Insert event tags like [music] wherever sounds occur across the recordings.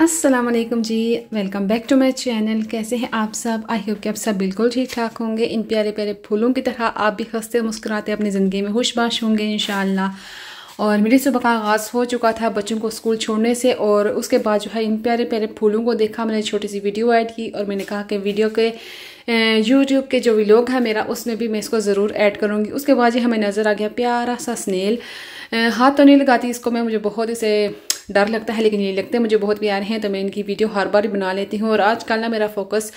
असलम जी welcome back to my channel कैसे हैं आप सब आई होप कि आप सब बिल्कुल ठीक ठाक होंगे इन प्यारे प्यारे फूलों की तरह आप भी हंसते मुस्कुराते अपनी ज़िंदगी में खुशबाश होंगे इन और मेरी सुबह का आगाज़ हो चुका था बच्चों को स्कूल छोड़ने से और उसके बाद जो है इन प्यारे प्यारे फूलों को देखा मैंने छोटी सी वीडियो ऐड की और मैंने कहा कि वीडियो के यूट्यूब के जो व्लॉग है मेरा उसमें भी मैं इसको ज़रूर ऐड करूँगी उसके बाद ही हमें नज़र आ गया प्यारा सा स्नेल हाथ तो नहीं लगाती इसको मैं मुझे बहुत इसे डर लगता है लेकिन ये लगते मुझे बहुत प्यार हैं तो मैं इनकी वीडियो हर बार बना लेती हूँ और आजकल ना मेरा फोकस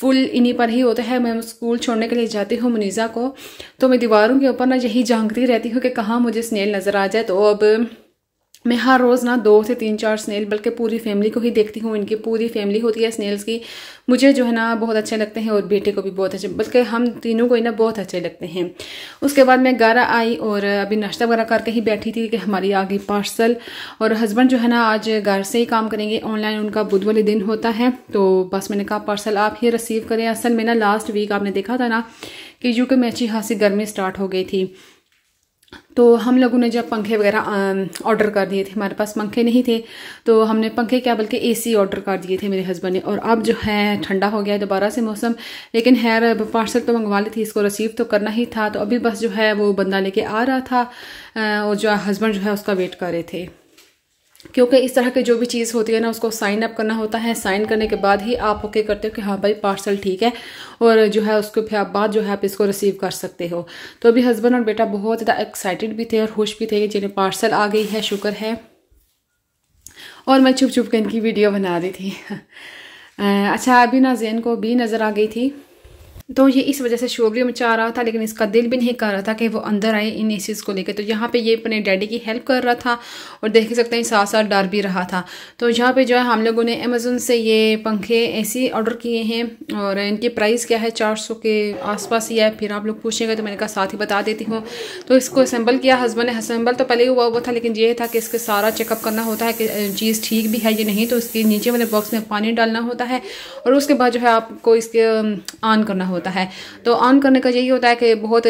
फुल इन्हीं पर ही होता है मैं स्कूल छोड़ने के लिए जाती हूँ मुनीज़ा को तो मैं दीवारों के ऊपर ना यही झांकती रहती हूँ कि कहाँ मुझे स्नेल नज़र आ जाए तो अब मैं हर रोज़ ना दो से तीन चार स्नेल बल्कि पूरी फैमिली को ही देखती हूँ इनकी पूरी फैमिली होती है स्नेल्स की मुझे जो है ना बहुत अच्छे लगते हैं और बेटे को भी बहुत अच्छे बल्कि हम तीनों को ही ना बहुत अच्छे लगते हैं उसके बाद मैं घर आई और अभी नाश्ता वगैरह करके ही बैठी थी कि हमारी आ गई पार्सल और हस्बैंड जो है ना आज घर से ही काम करेंगे ऑनलाइन उनका बुध वाले दिन होता है तो बस मैंने कहा पार्सल आप ही रिसीव करें असल में ना लास्ट वीक आपने देखा था ना कि कि मैं अच्छी खासी गर्मी स्टार्ट हो गई थी तो हम लोगों ने जब पंखे वगैरह ऑर्डर कर दिए थे हमारे पास पंखे नहीं थे तो हमने पंखे क्या बल्कि एसी ऑर्डर कर दिए थे मेरे हस्बैंड ने और अब जो है ठंडा हो गया है दोबारा से मौसम लेकिन हैर पार्सल तो मंगवा ली थी इसको रिसीव तो करना ही था तो अभी बस जो है वो बंदा लेके आ रहा था और जो हस्बैंड जो है उसका वेट कर रहे थे क्योंकि इस तरह की जो भी चीज़ होती है ना उसको साइन अप करना होता है साइन करने के बाद ही आप ओके करते हो कि हाँ भाई पार्सल ठीक है और जो है उसको फिर आप बाद जो है आप इसको रिसीव कर सकते हो तो अभी हस्बैंड और बेटा बहुत ज़्यादा एक्साइटेड भी थे और खुश भी थे कि जिन्हें पार्सल आ गई है शुक्र है और मैं छुप छुप के इनकी वीडियो बना रही थी [laughs] अच्छा अभी ना जैन को भी नज़र आ गई थी तो ये इस वजह से शोरगुल मचा रहा था लेकिन इसका दिल भी नहीं कर रहा था कि वो अंदर आए इन एसीज को लेकर तो यहाँ पे ये अपने डैडी की हेल्प कर रहा था और देख सकते हैं साथ साथ डर भी रहा था तो यहाँ पे जो है हम लोगों ने अमेजोन से ये पंखे ऐसे ऑर्डर किए हैं और इनकी प्राइस क्या है चार सौ के आसपास ही है फिर आप लोग पूछेंगे तो मैंने कहा साथ ही बता देती हूँ तो इसको असेंबल किया हस्बैंड ने असेंबल तो पहले ही हुआ हुआ था लेकिन ये था कि इसके सारा चेकअप करना होता है कि चीज़ ठीक भी है ये नहीं तो इसके नीचे वाले बॉक्स में पानी डालना होता है और उसके बाद जो है आपको इसके ऑन करना होता है तो ऑन करने का यही होता है कि बहुत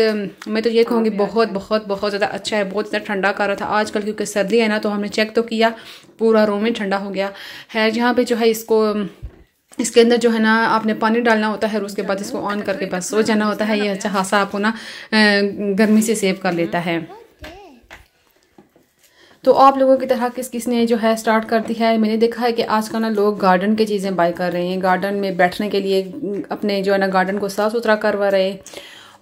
मैं तो ये कहूँगी बहुत अच्छा। बहुत बहुत ज़्यादा अच्छा है बहुत ज़्यादा ठंडा कर रहा था आजकल क्योंकि सर्दी है ना तो हमने चेक तो किया पूरा रूम ही ठंडा हो गया है यहाँ पर जो है इसको इसके अंदर जो है ना आपने पानी डालना होता है और उसके बाद इसको ऑन तो करके बस सो जाना होता है ये अच्छा खासा आपको ना गर्मी से सेव कर लेता है तो आप लोगों की तरह किस किसने जो है स्टार्ट कर दी है मैंने देखा है कि आजकल ना लोग गार्डन की चीज़ें बाई कर रहे हैं गार्डन में बैठने के लिए अपने जो है ना गार्डन को साफ सुथरा करवा रहे हैं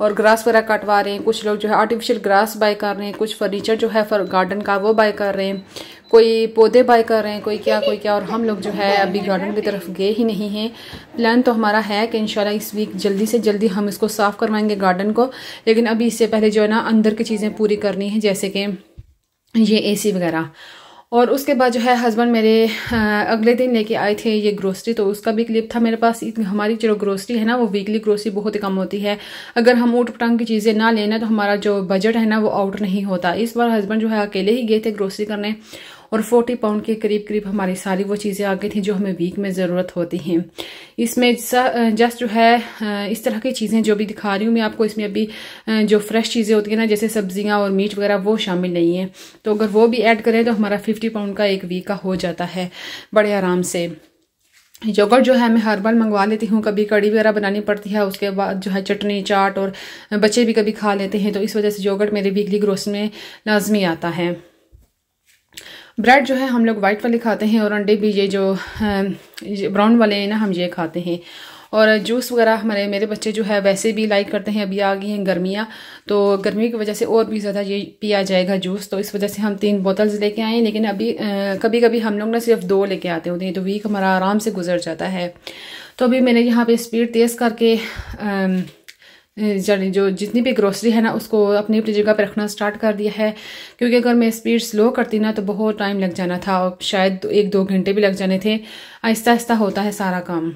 और ग्रास वगैरह कटवा रहे हैं कुछ लोग जो है आर्टिफिशियल ग्रास बाय कर रहे हैं कुछ फर्नीचर जो है फर गार्डन का वो बाय कर रहे हैं कोई पौधे बाय कर रहे हैं कोई क्या कोई क्या और हम लोग जो है अभी गार्डन की तरफ गए ही नहीं हैं प्लान तो हमारा है कि इंशाल्लाह इस वीक जल्दी से जल्दी हम इसको साफ़ करवाएंगे गार्डन को लेकिन अभी इससे पहले जो है ना अंदर की चीज़ें पूरी करनी है जैसे कि ये एसी वगैरह और उसके बाद जो है हस्बैंड मेरे अगले दिन लेके आए थे ये ग्रोसरी तो उसका भी क्लिप था मेरे पास हमारी जो ग्रोसरी है ना वो वीकली ग्रोसरी बहुत ही कम होती है अगर हम ऊट पटांग की चीज़ें ना लेना तो हमारा जो बजट है ना वो आउट नहीं होता इस बार हस्बैंड जो है अकेले ही गए थे ग्रोसरी करने और फोर्टी पाउंड के करीब करीब हमारी सारी वो चीज़ें आ गई थी जो हमें वीक में ज़रूरत होती हैं इसमें जस्ट जो है इस तरह की चीज़ें जो भी दिखा रही हूँ मैं आपको इसमें अभी जो फ्रेश चीज़ें होती हैं ना जैसे सब्जियाँ और मीट वगैरह वो शामिल नहीं है तो अगर वो भी ऐड करें तो हमारा फिफ्टी पाउंड का एक वीक का हो जाता है बड़े आराम से योगर्ट जो है मैं हर बार मंगवा लेती हूँ कभी कड़ी वगैरह बनानी पड़ती है उसके बाद जो है चटनी चाट और बच्चे भी कभी खा लेते हैं तो इस वजह से योगर्ट मेरे वीकली ग्रोस में लाजमी आता है ब्रेड जो है हम लोग वाइट वाले खाते हैं और अंडे भी ये जो ब्राउन वाले हैं ना हम ये खाते हैं और जूस वगैरह हमारे मेरे बच्चे जो है वैसे भी लाइक करते हैं अभी आ गई हैं गर्मियाँ तो गर्मियों की वजह से और भी ज़्यादा ये पिया जाएगा जूस तो इस वजह से हम तीन बोतल्स लेके आए लेकिन अभी आ, कभी कभी हम लोग ना सिर्फ दो लेके आते होते हैं तो वीक हमारा आराम से गुजर जाता है तो अभी मैंने यहाँ पर स्पीड तेज़ करके आ, यानी जो जितनी भी ग्रोसरी है ना उसको अपनी अपनी जगह पर रखना स्टार्ट कर दिया है क्योंकि अगर मैं स्पीड स्लो करती ना तो बहुत टाइम लग जाना था और शायद एक दो घंटे भी लग जाने थे आहिस्ता आहिस्ता होता है सारा काम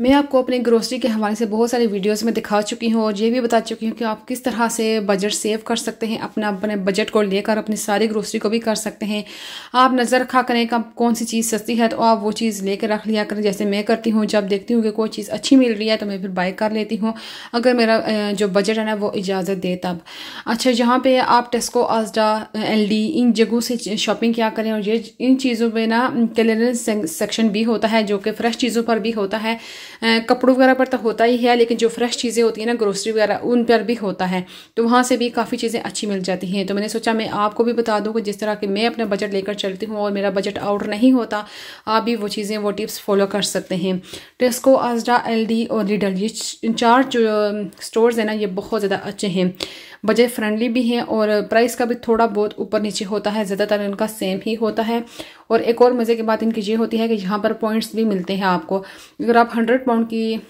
मैं आपको अपने ग्रोसरी के हवाले से बहुत सारे वीडियोस में दिखा चुकी हूँ और ये भी बता चुकी हूँ कि आप किस तरह से बजट सेव कर सकते हैं अपना अपने बजट को लेकर अपनी सारी ग्रोसरी को भी कर सकते हैं आप नज़र रखा करें कब कौन सी चीज़ सस्ती है तो आप वो चीज़ लेकर रख लिया करें जैसे मैं करती हूँ जब देखती हूँ कि कोई चीज़ अच्छी मिल रही है तो मैं फिर बाई कर लेती हूँ अगर मेरा जो बजट है ना वो इजाज़त दे तब अच्छा यहाँ पर आप टेस्को आजडा एल इन जगहों से शॉपिंग किया करें और ये इन चीज़ों पर ना क्लियरेंस सेक्शन भी होता है जो कि फ़्रेश चीज़ों पर भी होता है कपड़ों वगैरह पर तो होता ही है लेकिन जो फ्रेश चीज़ें होती हैं ना ग्रोसरी वगैरह उन पर भी होता है तो वहाँ से भी काफ़ी चीज़ें अच्छी मिल जाती हैं तो मैंने सोचा मैं आपको भी बता दूँ कि जिस तरह के मैं अपना बजट लेकर चलती हूँ और मेरा बजट आउट नहीं होता आप भी वो चीज़ें वो टिप्स फॉलो कर सकते हैं टेस्को आजडा एल और लीडल ये चार जो स्टोर्स हैं ना ये बहुत ज़्यादा अच्छे हैं बजट फ्रेंडली भी हैं और प्राइस का भी थोड़ा बहुत ऊपर नीचे होता है ज़्यादातर इनका सेम ही होता है और एक और मज़े की बात इनकी ये होती है कि यहाँ पर पॉइंट्स भी मिलते हैं आपको अगर आप हंड्रेड पाउंड की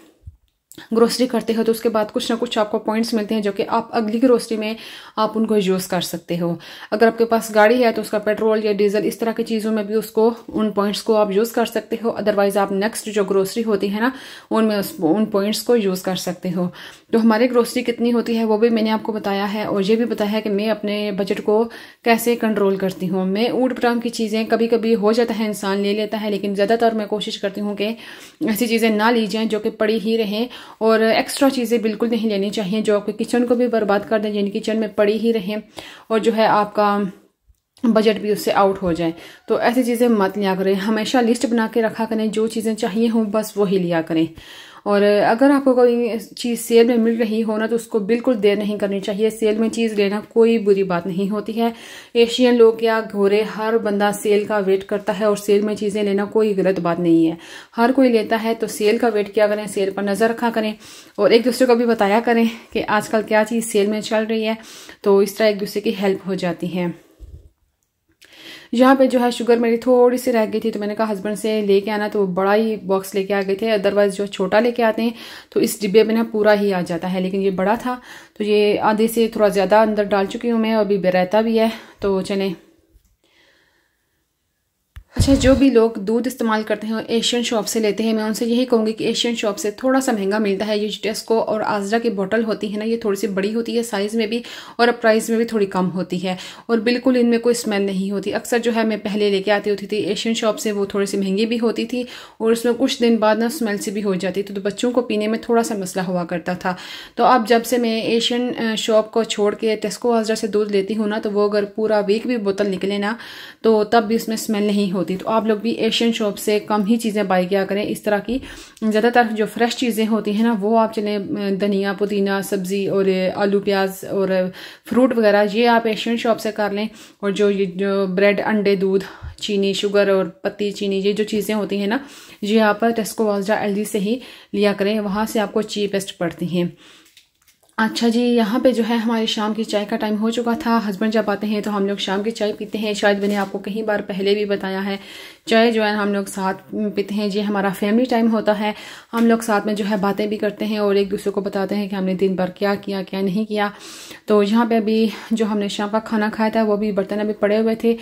ग्रोसरी करते हो तो उसके बाद कुछ ना कुछ आपको पॉइंट्स मिलते हैं जो कि आप अगली ग्रोसरी में आप उनको यूज़ कर सकते हो अगर आपके पास गाड़ी है तो उसका पेट्रोल या डीजल इस तरह की चीज़ों में भी उसको उन पॉइंट्स को आप यूज़ कर सकते हो अदरवाइज़ आप नेक्स्ट जो ग्रोसरी होती है ना उनमें उस उन पॉइंट्स को यूज़ कर सकते हो तो हमारी ग्रोसरी कितनी होती है वो भी मैंने आपको बताया है और ये भी बताया है कि मैं अपने बजट को कैसे कंट्रोल करती हूँ मैं ऊट पटांग की चीज़ें कभी कभी हो जाता है इंसान ले लेता है लेकिन ज़्यादातर मैं कोशिश करती हूँ कि ऐसी चीज़ें ना ली जाएँ जो कि पड़ी ही रहें और एक्स्ट्रा चीज़ें बिल्कुल नहीं लेनी चाहिए जो आपके किचन को भी बर्बाद कर दें यानी किचन में पड़ी ही रहें और जो है आपका बजट भी उससे आउट हो जाए तो ऐसी चीज़ें मत लिया करें हमेशा लिस्ट बना के रखा करें जो चीज़ें चाहिए हों बस वही लिया करें और अगर आपको कोई चीज़ सेल में मिल रही हो ना तो उसको बिल्कुल देर नहीं करनी चाहिए सेल में चीज़ लेना कोई बुरी बात नहीं होती है एशियन लोग या घोरे हर बंदा सेल का वेट करता है और सेल में चीज़ें लेना कोई गलत बात नहीं है हर कोई लेता है तो सेल का वेट किया करें सेल पर नज़र रखा करें और एक दूसरे को भी बताया करें कि आजकल क्या चीज़ सेल में चल रही है तो इस तरह एक दूसरे की हेल्प हो जाती है यहाँ पे जो है शुगर मेरी थोड़ी सी रह गई थी तो मैंने कहा हस्बैंड से लेके आना तो बड़ा ही बॉक्स लेके आ गए थे अदरवाइज़ जो छोटा लेके आते हैं तो इस डिब्बे में ना पूरा ही आ जाता है लेकिन ये बड़ा था तो ये आधे से थोड़ा ज़्यादा अंदर डाल चुकी हूँ मैं अभी बेरहता भी है तो चलें अच्छा जो भी लोग दूध इस्तेमाल करते हैं एशियन शॉप से लेते हैं मैं उनसे यही कहूँगी कि एशियन शॉप से थोड़ा सा महंगा मिलता है ये टेस्को और आजरा की बोतल होती है ना ये थोड़ी सी बड़ी होती है साइज़ में भी और प्राइस में भी थोड़ी कम होती है और बिल्कुल इनमें कोई स्मेल नहीं होती अक्सर जो है मैं पहले लेके आती होती थी एशियन शॉप से वो थोड़ी सी महंगी भी होती थी और उसमें कुछ दिन बाद ना स्मेल सी भी हो जाती तो, तो बच्चों को पीने में थोड़ा सा मसला हुआ करता था तो अब जब से मैं एशियन शॉप को छोड़ के टेस्को आजरा से दूध लेती हूँ ना तो वो अगर पूरा वीक भी बोतल निकले ना तो तब भी उसमें स्मेल नहीं होती होती तो आप लोग भी एशियन शॉप से कम ही चीज़ें बाई किया करें इस तरह की ज़्यादातर जो फ्रेश चीज़ें होती हैं ना वो आप चलें धनिया पुदीना सब्ज़ी और आलू प्याज और फ्रूट वगैरह ये आप एशियन शॉप से कर लें और जो ये जो ब्रेड अंडे दूध चीनी शुगर और पत्ती चीनी ये जो चीज़ें होती हैं ना ये आप टेस्को वाजडा एल से ही लिया करें वहाँ से आपको चीपेस्ट पड़ती हैं अच्छा जी यहाँ पे जो है हमारी शाम की चाय का टाइम हो चुका था हस्बैंड जब आते हैं तो हम लोग शाम की चाय पीते हैं शायद मैंने आपको कई बार पहले भी बताया है चाय जो है हम लोग साथ पीते हैं ये हमारा फैमिली टाइम होता है हम लोग साथ में जो है बातें भी करते हैं और एक दूसरे को बताते हैं कि हमने दिन भर क्या किया क्या नहीं किया तो यहाँ पर अभी जो हमने शाम का खाना खाया था वो भी बर्तन अभी पड़े हुए थे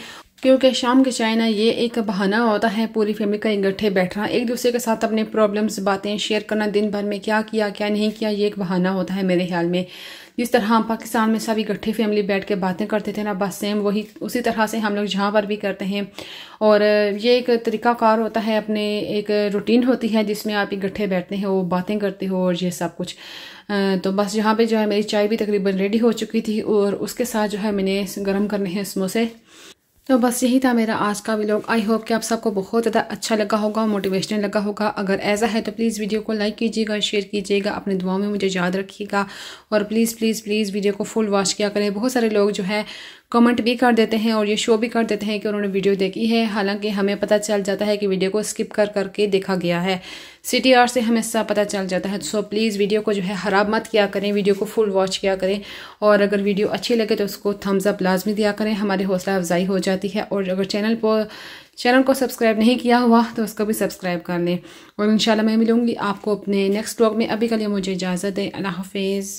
क्योंकि शाम के चाय ना ये एक बहाना होता है पूरी फैमिली का इकट्ठे बैठना एक दूसरे के साथ अपने प्रॉब्लम्स बातें शेयर करना दिन भर में क्या किया क्या नहीं किया ये एक बहाना होता है मेरे ख्याल में जिस तरह हम पाकिस्तान में सब इकट्ठे फैमिली बैठ के बातें करते थे ना बस सेम वही उसी तरह से हम लोग जहाँ पर भी करते हैं और ये एक तरीक़ाकार होता है अपने एक रूटीन होती है जिसमें आप इकट्ठे बैठते हो बातें करते हो और ये सब कुछ तो बस यहाँ पे जो है मेरी चाय भी तकरीबन रेडी हो चुकी थी और उसके साथ जो है मैंने गर्म करने हैं समोसे तो बस यही था मेरा आज का व्लॉग आई होप कि आप सबको बहुत ज़्यादा अच्छा लगा होगा मोटिवेशनल लगा होगा अगर ऐसा है तो प्लीज़ वीडियो को लाइक कीजिएगा शेयर कीजिएगा अपने दुआओं में मुझे याद रखिएगा और प्लीज़ प्लीज़ प्लीज़ वीडियो को फुल वॉच किया करें बहुत सारे लोग जो है कमेंट भी कर देते हैं और ये शो भी कर देते हैं कि उन्होंने वीडियो देखी है हालांकि हमें पता चल जाता है कि वीडियो को स्किप कर करके देखा गया है सी आर से हमेशा पता चल जाता है सो प्लीज़ वीडियो को जो है ख़राब मत किया करें वीडियो को फुल वॉच किया करें और अगर वीडियो अच्छी लगे तो उसको थम्स अप लाजमी दिया करें हमारी हौसला अफजाई हो जाती है और अगर चैनल पर चैनल को सब्सक्राइब नहीं किया हुआ तो उसको भी सब्सक्राइब कर लें और इन मैं मिलूँगी आपको अपने नेक्स्ट ब्लॉग में अभी के लिए मुझे इजाज़त दें अल्लाह हाफिज़